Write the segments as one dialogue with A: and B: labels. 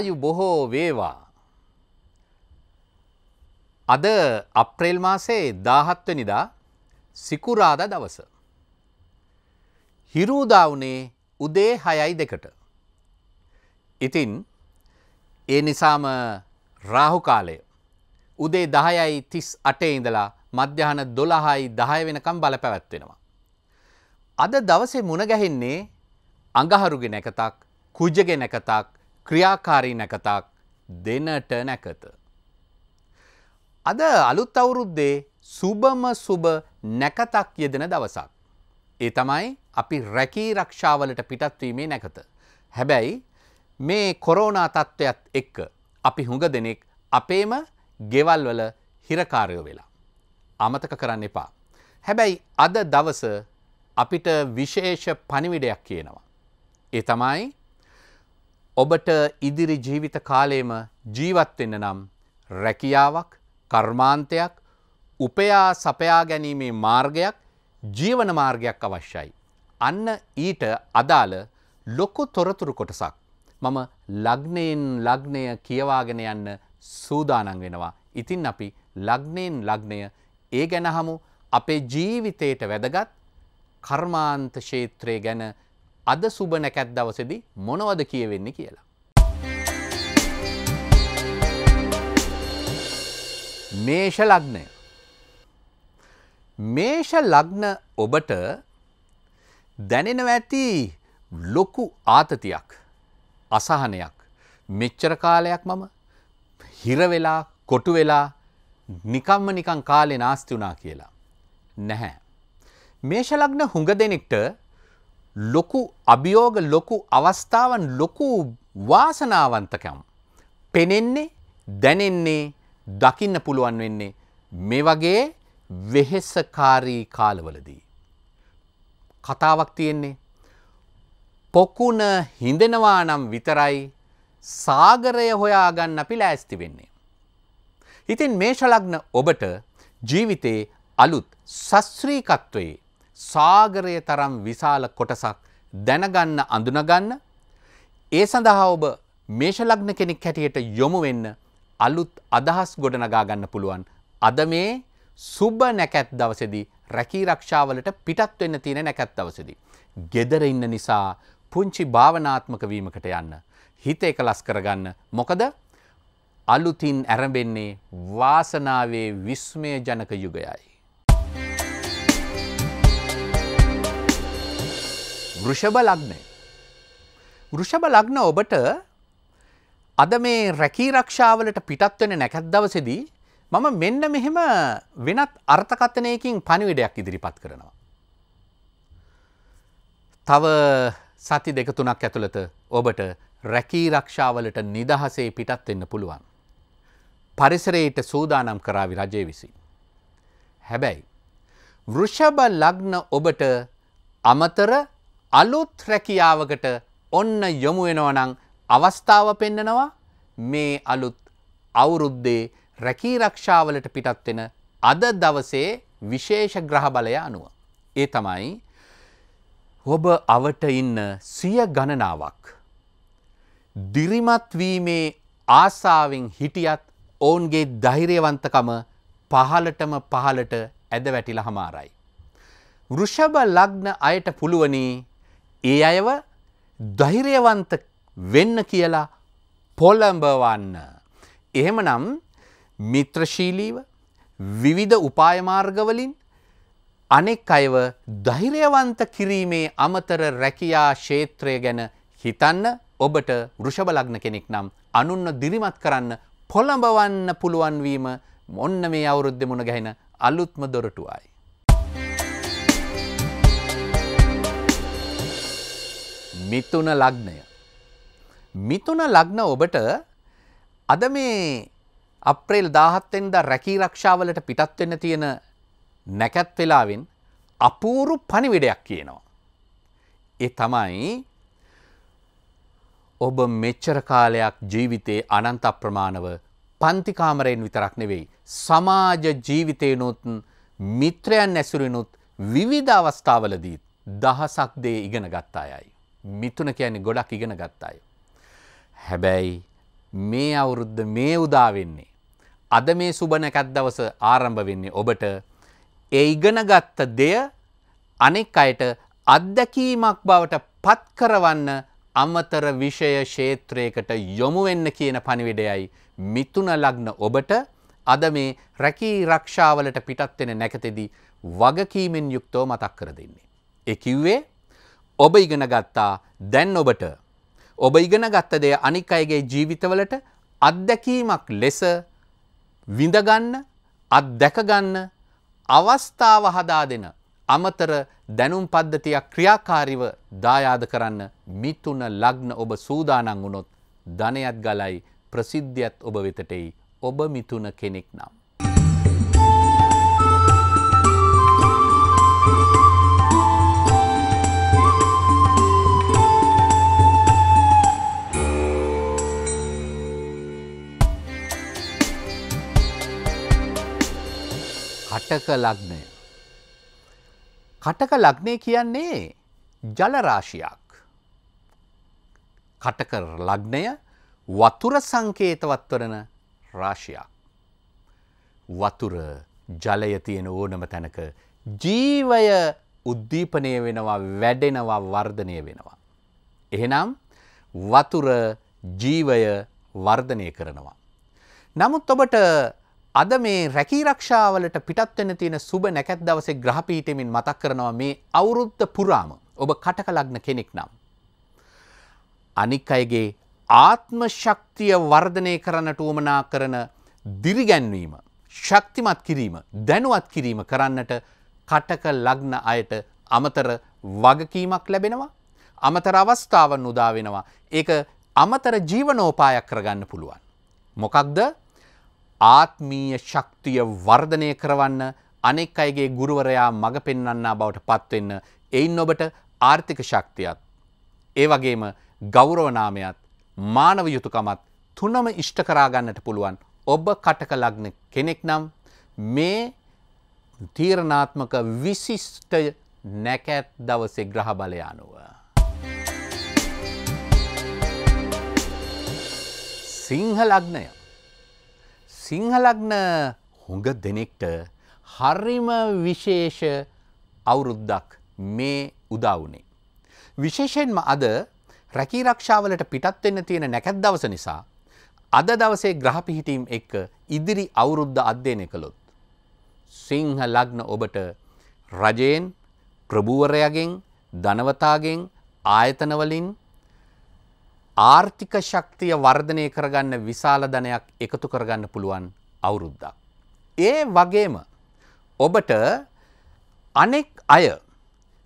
A: ආයු බොහෝ වේවා. අද අප්‍රේල් මාසේ දාහත්වනිදා සිකුරාද දවස. හිරූදා වුණේ උදේ හයයි දෙකට. ඉතින් ඒ නිසාම රාහු කාලය උදේ දහයයි තිස් අටේ ඉඳලා මධ්‍යහන දොළහයි දහය වෙනකම් බල පැවැත්වෙනවා. අද දවසේ මුණගැහෙන්නේ අඟහරුගෙ නැකතක් කුජගෙ නැකතක් ක්‍රියාකාරී නැකතක් දෙනට නැකත. අද අලුත් අවුරුද්දේ සුබම සුබ නැකතක් යෙදෙන දවසක්. ඒ තමයි අපි රැකී රක්ෂාවලට පිටත්වීමේ නැකත. හැබැයි මේ කොරෝනා තත්ත්වයත් එක්ක අපි හුඟ දෙනෙක් අපේම ගෙවල්වල හිරකාරයෝ වෙලා. අමතක කරන්න එපා. හැබැයි අද දවස අපිට විශේෂ පණිවිඩයක් කියනවා. ඒ තමයි ඔබට ඉදිරි ජීවිත කාලයම ජීවත්වෙන්න නම් රැකියාවක් කර්මාන්තයක් උපයා සපයා ගැනීමේ මාර්ගයක් ජීවන මාර්ගයක් අවශ්‍යයි. අන්න ඊට අදාළ ලොකු තොරතුරු කොටසක්. මම ලග්නයෙන් ලග්නය කියවාගෙන යන්න සූදානන් වෙනවා. ඉතින් අපි ලග්නයෙන් ලග්නය ඒ ගැනහමු අපේ ජීවිතයට වැදගත් කර්මාන්ත ශේත්‍රය ගැන අද සුබ නැකැත් දවසෙදි මොනවද කියවෙන්නේ කියලා. මේෂ ලග්නය මේෂ ලග්න ඔබට දැනෙනව ඇති ලොකු ආතතියක් අසහනයක් මෙච්චර කාලයක් මම හිරවෙලා කොටු වෙලා නිකම්ම නිකං කාලෙ නාස්ති වුනා කියලා. නැහැ. මේෂ ලග්න හුඟ දෙනෙක්ට ලොකු අභියෝග ලොකු අවස්ථාවන් ලොකු වාසනාවන්තකම් පෙනෙන්නේ දැනෙන්නේ දකින්න පුළුවන් වෙන්නේ මේ වගේ වෙහෙසකාරී කාලවලදී. කතාවක් තියෙන්නේ. පොකුණ හිඳෙනවා නම් විතරයි සාගරය හොයාගන්න අපි ලෑස්ති වෙන්නේ. ඉතින් මේෂලග්න ඔබට ජීවිතයේ අලුත් සස්ත්‍රීකත්වයේ සාගරය තරම් විශාල කොටසක් දැනගන්න අඳුනගන්න ඒ සඳහා ඔබ මේෂලග්න කෙනෙක් හැටියට යොමු වෙන්න අලුත් අදහස් ගොඩනගා ගන්න පුළුවන් අද මේ සුබ නැකැත් දවසේදී රැකී රක්ෂාවලට පිටත් වෙන්න තියෙන නැකැත් දවසේදී gedara ඉන්න නිසා පුංචි භාවනාත්මක වීමකට යන්න හිත එකලස් කරගන්න මොකද අලුතින් ඇරඹෙන්නේ වාසනාවේ විස්මයජනක යුගයයි වෘෂභ ලග්නය. වෘෂභ ලග්න ඔබට අද මේ රැකී රක්ෂාවලට පිටත්වෙන නැකැත් දවසෙදී මම මෙන්න මෙහෙම වෙනත් අර්ථකථනයකින් පණිවිඩයක් ඉදිරිපත් කරනවා. තව සති දෙක තුනක් ඇතුළත ඔබට රැකී රක්ෂාවලට නිදහසේ පිටත් වෙන්න පුළුවන්. පරිසරයට සූදානම් කරාවි රජය විසින්. හැබැයි වෘෂභ ලග්න ඔබට අමතර අලුත් රැකියාවකට ඔන්න යොමු වෙනවනං අවස්ථාව පෙන්නනවා මේ අලුත් අවුරුද්දේ රැකීරක්ෂාවලට පිටත්වෙන අද දවසේ විශේෂ ග්‍රහබලය අනුව. ඒ තමයි ඔබ අවට ඉන්න සිය ගණනාවක්. දිරිමත්වීමේ ආසාාවෙන් හිටියත් ඔවුන්ගේ දෛරයවන්තකම පහලටම පහලට ඇද වැටිල හමාරයි. වෘෂභ ලග්න අයට පුළුවනී ඒ අයව දෛරයවන්ත වෙන්න කියලා පොළඹවන්න. එහෙම නම් මිත්‍රශීලීව විවිධ උපායමාර්ගවලින් අනෙක් අයව දෛරයවන්ත කිරීමේ අමතර රැකියා ශේත්‍රය ගැන හිතන්න ඔබට වෘෂභලග්න කෙනෙක් නම් අනුන්න දිරිමත් කරන්න පොළඹවන්න පුළුවන්වීම මොන්න මේ අවුරුද්දෙ මුණ ගැහෙන අලුත්ම දොරටුවයි. මිතුන ලග්නය. මිතුන ලග්න ඔබට අද මේ අප්‍රේල් දාහත්තෙන්ද රැකී රක්ෂාවලට පිටත්වෙන්න තියෙන නැකැත් වෙලාවෙන් අපූරු පණිවිඩයක් කියනවා. ඒ තමයි ඔබ මෙච්චර කාලයක් ජීවිතයේ අනන්ත අප්‍රමාණව පන්තිකාමරයෙන් විතරක් නෙවෙයි. සමාජ ජීවිතයනොත් මිත්‍රයන් ඇසුරෙනුත් විවිධ අවස්ථාවලදීත් දහසක් දේ ඉගෙන ගත්තායයි. මිතුන කියන්නේ ගොඩක් ඉගෙන ගත්තාය. හැබැයි මේ අවුරුද්ධ මේ උදාවෙන්නේ. අද මේ සුබනැකැත් දවස ආරම්භ වෙන්නේ ඔබට ඒ ඉගෙනගත්ත දෙය අනෙක් අයට අත්දැකීමක් බවට පත්කරවන්න අමතර විෂය ශේත්‍රයකට යොමු වෙන්න කියන පණිවිඩයයි මිතුන ලග්න ඔබට අද මේ රැකී රක්ෂාවලට පිටත්වෙන නැකතෙදී වගකීමෙන් යුක්තෝ මතක් කර දෙන්නේ. එකකිව්වේ ඔබ ඉගෙන ගත්තා දැන් ඔබට. ඔබ ඉගෙන ගත්ත දෙය අනික් අයගේ ජීවිතවලට අත්දැකීමක් ලෙස විඳගන්න අත්දැකගන්න අවස්ථාව හදා දෙන අමතර දැනුම් පද්ධතියක් ක්‍රියාකාරිව දායාද කරන්න මිතුන ලග්න ඔබ සූදානන් වුණොත් ධනයත් ගලයි ප්‍රසිද්ධියත් ඔබ වෙතටෙයි ඔබ මිතුන කෙනෙක් නම්. කටක ලග්නය. කටක ලග්නය කියන්නේ ජලරාශියක්. කටක ලග්නය වතුර සංකේතවත් වරන රාශියක්. වතුර ජලය තියෙන ඕනම තැනක ජීවය උද්දීපනය වෙනවා වැඩෙනවා වර්ධනය වෙනවා. එහෙනම් වතුර ජීවය වර්ධනය කරනවා. නමුත් ඔබට අද මේ රැකී රක්ෂාවලට පිටත්වෙන තියෙන සුබ නැකැත් දවසේ ග්‍රහපීටමින් මතක් කරනවා මේ අවුරුද්ධ පුරාම ඔබ කටකලග්න කෙනෙක් නම්. අනික් අයගේ ආත්ම ශක්තිය වර්ධනය කරන්නට උවමනා කරන දිරිගැන්වීම, ශක්තිමත් කිරීම, දැනුවත් කිරීම කරන්නට කටක ලග්න අයට අමතර වගකීමක් ලැබෙනවා. අමතර අවස්ථාවන් උදාවෙනවා. ඒක අමතර ජීවනෝපායක් කරගන්න පුළුවන්. මොකක්ද ආත්මීය ශක්තිය වර්ධනය කරවන්න අනෙක් අයගේ ගුරුවරයා මඟ පෙන්වන්නා බවට පත්වෙන්න එයින් ඔබට ආර්ථික ශක්තියත්. ඒ වගේම ගෞරවනාමයත් මානව යුතුකමත් තුනම ඉෂ්ට කරාගන්නට පුළුවන් ඔබ කටක ලග්න කෙනෙක් නම් මේ තීරණාත්මක විශිෂ්ට නැකැත් දවසේ ග්‍රහ බලය අනුව. සිංහ ලග්නය සිංහලග්න හොඟ දෙනෙක්ට හරිම විශේෂ අවුරුද්දක් මේ උදාවනේ. විශේෂයෙන්ම අද රැකීරක්ෂාවලට පිටත්වෙන්න තියෙන නැකැත් දවස නිසා අද දවසේ ග්‍රහපිහිටීම් එක්ක ඉදිරි අවුරුද්ධ අධ්‍යයනය කළොත්. සිංහ ලග්න ඔබට රජයෙන් ප්‍රභූවරයගෙන් දනවතාගෙන් ආයතනවලින් ආර්ථික ශක්තිය වර්ධනය කරගන්න විශාල ධනයක් එකතු කරගන්න පුළුවන් අවුරුද්දක්. ඒ වගේම ඔබට අනෙක් අය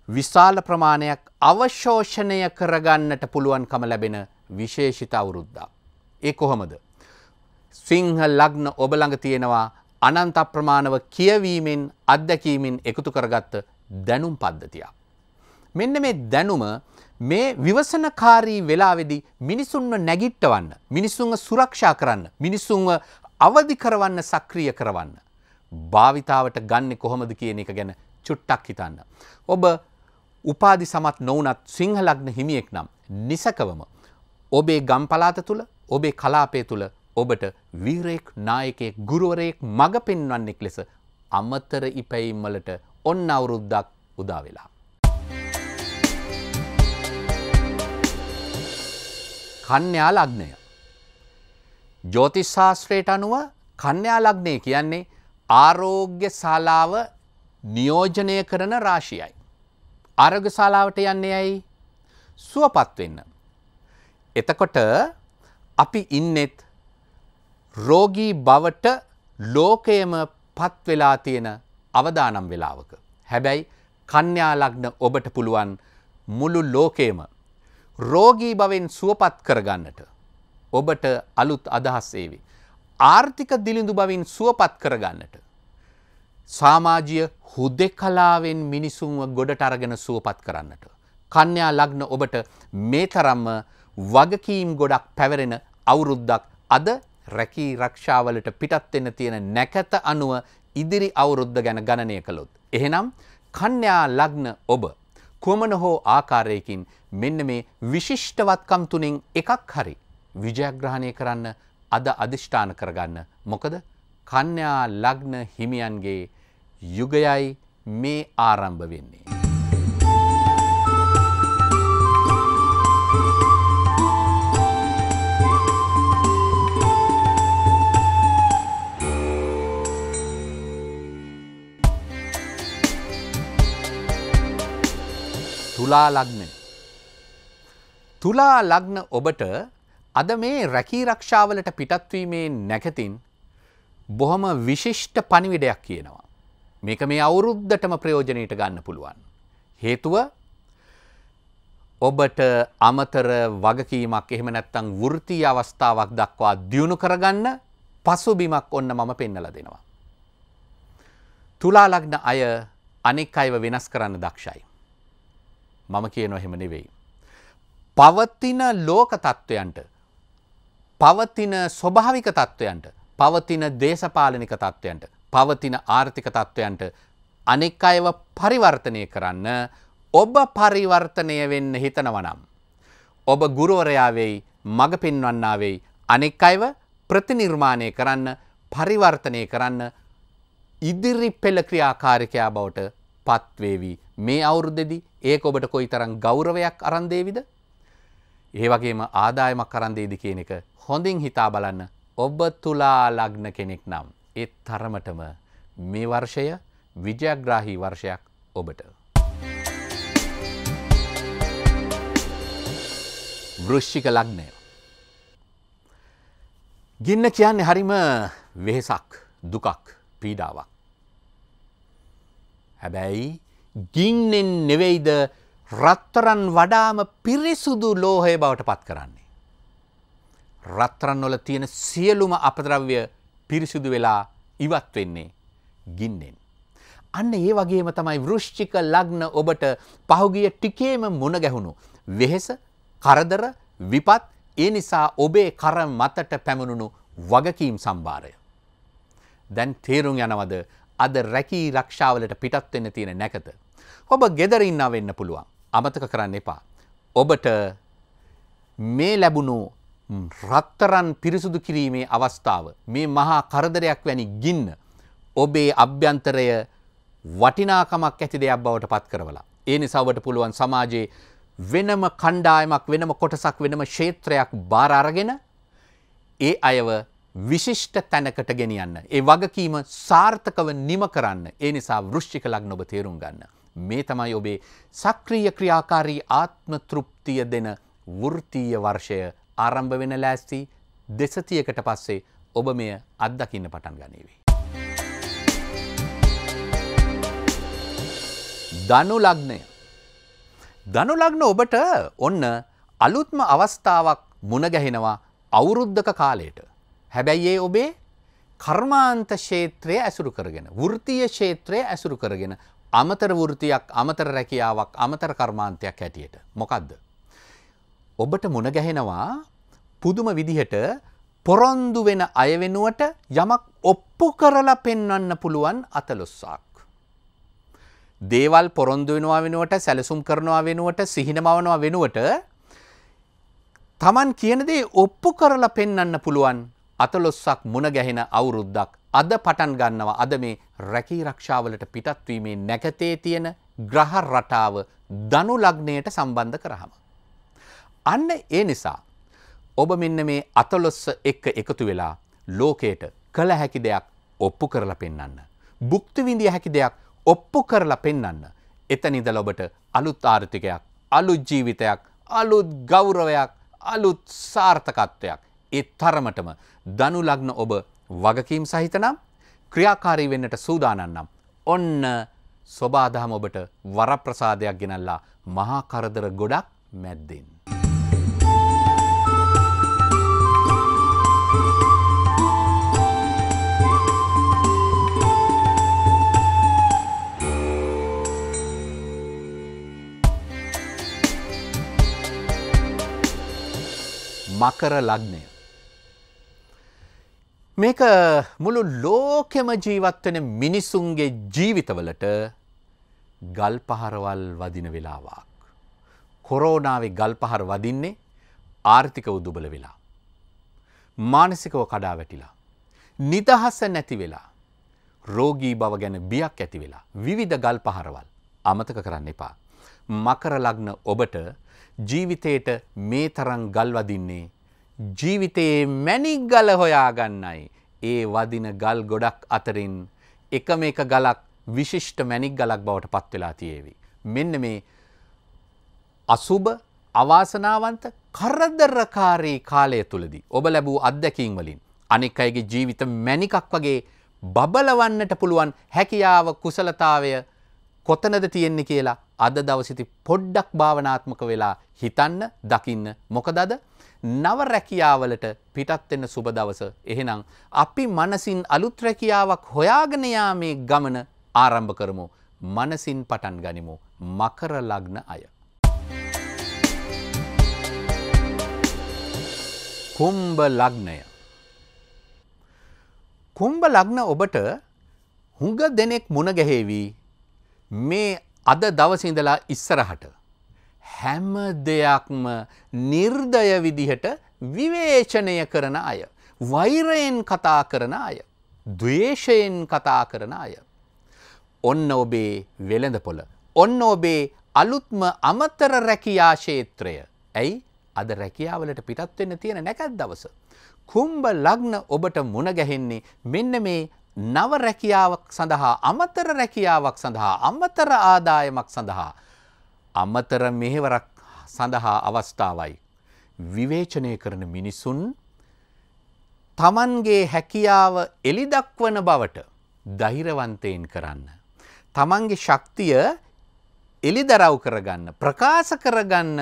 A: විශාල ප්‍රමාණයක් අවශෝෂණය කරගන්නට පුළුවන්කම ලැබෙන විශේෂිත අවුරුද්දා. ඒ කොහොමද. සිංහ ලග්න ඔබළඟ තියෙනවා අනන්ත ප්‍රමාණව කියවීමෙන් අත්දැකීමෙන් එකතු කරගත්ත දැනුම් පද්ධතියක්. මෙන්න මේ දැනුම මේ විවසනකාරී වෙලාවේදී මිනිසුන්ව නැගිට්ටවන්න මිනිසුන්ව සුරක්ෂා කරන්න මිනිසුන්ව අවදි කරවන්න සක්‍රිය කරවන්න භාවිතාවට ගන්නෙ කොහොමද කියන එක ගැන චුට්ටක් හිතන්න ඔබ උපාදි සමත් නොවුනත් සිංහලග්න හිමියෙක් නම් නිසකවම ඔබේ ගම්පලාත තුළ ඔබේ කලාපය තුළ ඔබට වීරයෙක් නායකයෙක් ගුරුවරයෙක් මඟ පෙන්වන්නෙක් ලෙස අමතර ඉපැයිම්වලට ඔන්න අවුරුද්දක් උදාවෙලා කන්‍යා ලග්නය. ජෝතිශාස්ත්‍රයට අනුව කන්‍යා ලග්නය කියන්නේ ආරෝග්‍ය ශාලාව නියෝජනය කරන රාශියයි. ආරග ශාලාවට යන්නේ ඇයි සුවපත් වෙන්න. එතකොට අපි ඉන්නෙත් රෝගී බවට ලෝකයම පත් වෙලා තියෙන අවදානම් වෙලාවක. හැබැයි කන්‍යා ලග්න ඔබට පුළුවන් මුළු ලෝකේම රෝගී බවෙන් සුවපත් කරගන්නට ඔබට අලුත් අදහස් ඒවේ. ආර්ථික දිලිඳු බවින් සුවපත් කරගන්නට. සාමාජිය හුදෙ කලාවෙන් මිනිසුන්ව ගොඩට අරගෙන සුවපත් කරන්නට. කන්‍යා ලග්න ඔබට මේ තරම්ම වගකීම් ගොඩක් පැවරෙන අවුරුද්දක් අද රැකී රක්ෂාවලට පිටත් වෙන්න තියෙන නැකත අනුව ඉදිරි අවුරුද්ද ගැන ගණනය කළොත්. එහෙනම් කන්‍යා ලග්න ඔබ කොමන හෝ ආකාරයකින් මෙන්න මේ විශිෂ්ටවත්කම් තුනෙන් එකක් හරි විජයග්‍රහණය කරන්න අද අධිෂ්ඨාන කරගන්න මොකද කන්‍යා ලග්න හිමියන්ගේ යුගයයි මේ ආරම්භ වෙන්නේ. තුලා ලග්න. තුලා ලග්න ඔබට අද මේ රැකී රක්ෂාවලට පිටත්වීමේ නැකතින් බොහොම විශිෂ්ට පණිවිඩයක් කියනවා. මේක මේ අවුරුද්ධටම ප්‍රයෝජනයට ගන්න පුළුවන්. හේතුව ඔබට අමතර වගකීමක් එහෙම නැත්තං වෘතිය අවස්ථාවක් දක්වා දියුණු කරගන්න පසුබිමක් ඔන්න මම පෙන්නල දෙනවා. තුලාලග්න අය අනෙක් අයව වෙනස් කරන්න දක්ෂයි. මම කිය නොහෙම නෙවෙයි. පවතින ලෝක තත්ත්වයන්ට පවතින ස්වභාවික තත්ත්වයන්ට පවතින දේශපාලනික තත්ත්වයන්ට පවතින ආර්ථික තත්ත්වයන්ට අනෙක් අයව පරිවර්තනය කරන්න ඔබ පරිවර්තනය වෙන්න හිතනවනම්. ඔබ ගුරුවරයාවෙයි මඟ පෙන්වන්නාවෙයි අනෙක් අයව ප්‍රතිනිර්මාණය කරන්න පරිවර්තනය කරන්න ඉදිරි පෙළ ක්‍රියාකාරිකයා බවට පත්වේවී මේ අවුරුදෙදි ඒක ඔබට කොයි තරම් ගෞරවයක් අරන්දේවිද ඒ වගේම ආදායමක් කරන්දේද කියන එක හොඳින් හිතා බලන්න ඔබ තුලා ලග්න කෙනෙක් නම් ඒ තරමටම මේ වර්ෂය විජයග්‍රාහී වර්ෂයක් ඔබට. වෘෂ්ෂික ලග්නය. ගින්න කියන්නේ හරිම වෙහෙසක් දුකක් පීඩාවක්. හැබැයි ගින්නෙන් නෙවෙයිද රත්තරන් වඩාම පිරිසුදු ලෝහය බවට පත් කරන්නේ. රත්තරන් වල තියෙන සියලුම අපද්‍රව්‍ය පිරිසිුදු වෙලා ඉවත් වෙන්නේ ගින්නෙන්. අන්න ඒ වගේම තමයි වෘෂ්චික ලග්න ඔබට පහුගිය ටිකේම මුණ ගැහුණු. වෙහෙස කරදර විපත් ඒ නිසා ඔබේ කර මතට පැමණුණු වගකීම් සම්භාරය. දැන් තේරුම් යනවද අද රැකී රක්ෂාවලට පිටත්වෙන්න තියෙන නැකත. ඔබ ගෙදරඉන්නා වෙන්න පුළුවන් අමතක කරන්න එපා. ඔබට මේ ලැබුණු රත්තරන් පිරිසුදු කිරීමේ අවස්ථාව මේ මහා කරදරයක් වැනි ගින්න ඔබේ අභ්‍යන්තරය වටිනාකමක් ඇති දෙයක් බවට පත් කරවලා. ඒ නිසා ඔබට පුළුවන් සමාජයේ වෙනම කණ්ඩායමක් වෙනම කොටසක් වෙනම ක්ෂේත්‍රයක් බාර අරගෙන ඒ අයව විශිෂ්ට තැනකට ගෙනියන්න. ඒ වගකීම සාර්ථකව නිම කරන්න. ඒ නිසා වෘෂ්චික ලග්න ඔබ තේරුම් ගන්න. මේ තමයි ඔබේ සක්‍රීය ක්‍රියාකාරී ආත්ම තෘප්තිය දෙන වෘත්තීය වර්ෂය ආරම්භ වෙන ලෑස්ති දෙසතියකට පස්සේ ඔබ මෙය අත්දකින්න පටන් ගනීවී. ධනු ලග්නය. ධනු ලග්න ඔබට ඔන්න අලුත්ම අවස්ථාවක් මුණගැහෙනවා අවුරුද්ධක කාලයට. හැබැයි ඒ ඔබේ කර්මාන්ත ශේත්‍රය ඇසුරු කරගෙන. වෘතිය ශේත්‍රය ඇසුරු කරගෙන අමතර වෘතියක් අමතර රැකියාවක් අමතර කර්මාන්තයක් හැටියට. මොකක්ද. ඔබට මුණගැහෙනවා පුදුම විදිහට පොරොන්දු වෙන අයවෙනුවට යමක් ඔප්පු කරලා පෙන්වන්න පුළුවන් අතලොස්සාක්. දේවල් පොරොන්දු වෙනවා වෙනුවට සැලසුම් කරනවා වෙනුවට සිහිනමවනවා වෙනුවට තමන් කියනදේ ඔප්පු කරලා පෙන්වන්න පුළුවන් අතලොස්සක් මුණගැහෙන අවුරුද්දක් අද පටන් ගන්නවා අද මේ රැකී රක්ෂාවලට පිටත්වීමේ නැකතේ තියෙන ග්‍රහ රටාව දනු ලග්නයට සම්බන්ධ කරහම. අන්න ඒ නිසා ඔබ මෙන්න මේ අතලොස්ස එක්ක එකතු වෙලා ලෝකයට කළ හැකි දෙයක් ඔප්පු කරලා පෙන්න්න. බුක්තිවිඳිය හැකි දෙයක් ඔප්පු කරලා පෙන්න්න. එතනිදල ඔබට අලුත් ආර්ථිකයක් අලුත් ජීවිතයක් අලුත් ගෞරවයක් අලුත් සාර්ථකත්වයක් ඒ තරමටම දනුලග්න ඔබ වගකීම් සහිතනම් ක්‍රියාකාරී වෙන්නට සූදානන්නම්. ඔන්න ස්වබාදහම ඔබට වරප්‍රසාදයක් ගෙනල්ලා මහා කරදර ගොඩක් මැද්දෙන්. මකර ලග්නය මේක මුළු ලෝකෙම ජීවත්වෙන මිනිසුන්ගේ ජීවිතවලට ගල් පහරවල් වදින වෙලාවක්. කොරෝනාවේ ගල් පහර වදින්නේ ආර්ථික උදුබල වෙලා. මානසිකව කඩා වැටිලා. නිදහස නැති වෙලා. රෝගී බව ගැන බියක් ඇති වෙලා. විවිධ ගල් පහරවල් අමතක කරන්න එපා. මකර ලග්න ඔබට ජීවිතයට මේ තරම් ගල්වදින්නේ ජීවිතයේ මැණික් ගල හොයාගන්නයි. ඒ වදින ගල් ගොඩක් අතරින් එකම එක ගලක් විශිෂ්ට මැණික් ගලක් බවට පත් වෙලා තියේවි. මෙන්න මේ අසුබ අවාසනාවන්ත කරදරකාරී කාලය තුලදී ඔබ ලැබූ අත්දැකීම් වලින් අනෙක් අයගේ ජීවිත මැණිකක් වගේ බබලවන්නට පුළුවන් හැකියාව කුසලතාවය කොතනද තියෙන්නේ කියලා අද දවසේදී පොඩ්ඩක් භාවනාත්මක වෙලා හිතන්න දකින්න මොකද නව රැකියාවලට පිටත් වෙන්න සුබ දවස. එහෙනම් අපි මනසින් අලුත් රැකියාවක් හොයාගෙන යාමේ ගමන ආරම්භ කරමු. මනසින් පටන් ගනිමු. මකර ලග්න අය. කුම්භ ලග්නය. කුම්භ ලග්න ඔබට හුඟ දෙනෙක් මුණ ගැහෙවි මේ අද දවසේ ඉඳලා ඉස්සරහට හැම දෙයක්ම නිර්දය විදිහට විවේචනය කරන අය. වෛරයෙන් කතා කරන අය. දවේශයෙන් කතා කරන අය. ඔන්න ඔබේ වෙළඳපොළ. ඔන්න ඔබේ අලුත්ම අමතර රැකියා ශේත්‍රය. ඇයි අද රැකියාවලට පිටත්වෙන්න තියෙන නැකැත් දවස. කුම්බ ලග්න ඔබට මුණගැහෙන්නේ මෙන්න මේ නව රැකියාවක් සඳහා අමතර රැකියාවක් සඳහා අමතර ආදායමක් සඳහා අමතර මෙහෙවරක් සඳහා අවස්ථාවයි. විවේචනය කරන මිනිසුන් තමන්ගේ හැකියාව එලිදක්වන බවට දහිරවන්තයෙන් කරන්න. තමන්ගේ ශක්තිය එලිදරව් කරගන්න ප්‍රකාශ කරගන්න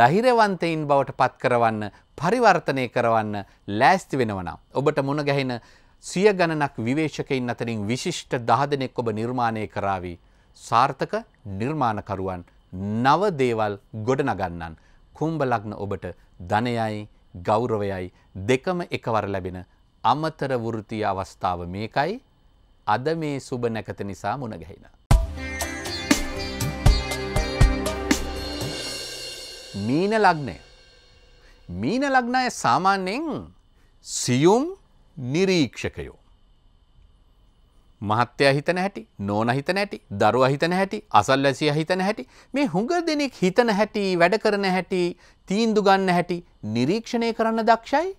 A: දහිරවන්තයින් බවට පත් කරවන්න පරිවර්තනය කරවන්න ලෑස්ති වෙනවනම්. ඔබට මුණ ගැහෙන සිය ගණනක් විවේශකයින් අතරින් විශිෂ්ට දහදනෙක් ඔබ නිර්මාණය කරාවී. සාර්ථක නිර්මාණකරුවන් නව දේවල් ගොඩනගන්නන් කුම්භ ලග්න ඔබට ධනයයි ගෞරවයයි දෙකම එකවර ලැබෙන අමතර වෘත්තීය අවස්ථාව මේකයි අද මේ සුබ නැකත නිසා මුණ ගැහින. මීන ලග්නය මීන ලග්නය සාමාන්‍යයෙන් සියුම් නිරීක්ෂකයෝ මහත්තය හිතන හැටි නෝන හිතන හැටි දරුව හිතන හැටි අසල්වැසිය හිතන හැටි මේ හුඟ දෙනෙක් හිතන හැටි වැඩ කරන හැටි තීන්දු ගන්න හැටි නිරීක්ෂණය කරන්න දක්ෂයි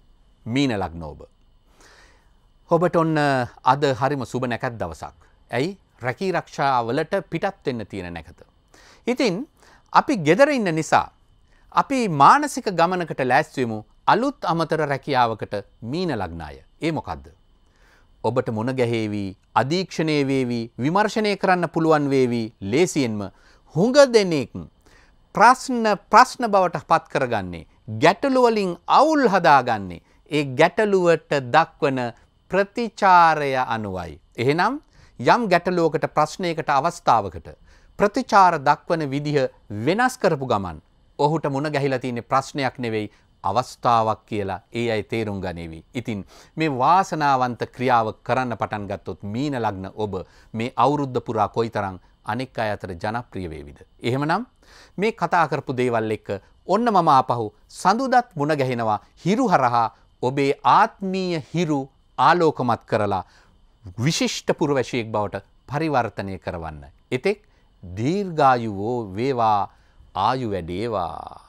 A: මීන ලග්නෝබ. ඔබට ඔන්න අද හරිම සුබ නැකත් දවසක්. ඇයි රැකී රක්ෂාවලට පිටත් වෙන්න තියෙන නැකත. ඉතින් අපි ගෙදර ඉන්න නිසා අපි මානසික ගමනකට ලෑස්වමු අලුත් අමතර රැකියාවකට මීන ලග්නාය ඒ මොකක්ද. ඔබට මුණ ගැහේවි අධීක්ෂණය වේවි විමර්ශනය කරන්න පුළුවන් වේවි ලේසියෙන්ම හුඟ දෙනෙක් ප්‍රශ්න ප්‍රශ්න බවට පත් කරගන්නේ ගැටලුවලින් අවුල් හදාගන්නේ ඒ ගැටලුවට දක්වන ප්‍රතිචාරය අනුවයි. එහෙනම් යම් ගැටලුවකට ප්‍රශ්නයකට අවස්ථාවකට ප්‍රතිචාර දක්වන විදිහ වෙනස් කරපු ගමන් ඔහුට මුණ ගැහිලා තියෙන ප්‍රශ්නයක් නෙවෙයි අවස්ථාවක් කියලා ඒ අයි තේරුම් ගනේවී. ඉතින් මේ වාසනාවන්ත ක්‍රියාව කරන්න පටන් ගත්තොත් මීන ලග්න ඔබ මේ අවුරුද්ධ පුරා කොයිතරං අනෙක් අය අතර ජනප්‍රියවේවිද. එහෙමනම් මේ කතාකරපු දේවල් එක්ක ඔන්න මම අපහු සඳුදත් මුණ ගැහෙනවා හිරු හරහා ඔබේ ආත්මීය හිරු ආලෝකමත් කරලා විශිෂ්ට පුරවැශයෙක් බවට පරිවර්තනය කරවන්න. එතෙක් දීර්ඝායුවෝ වේවා ආයු වැඩේවා.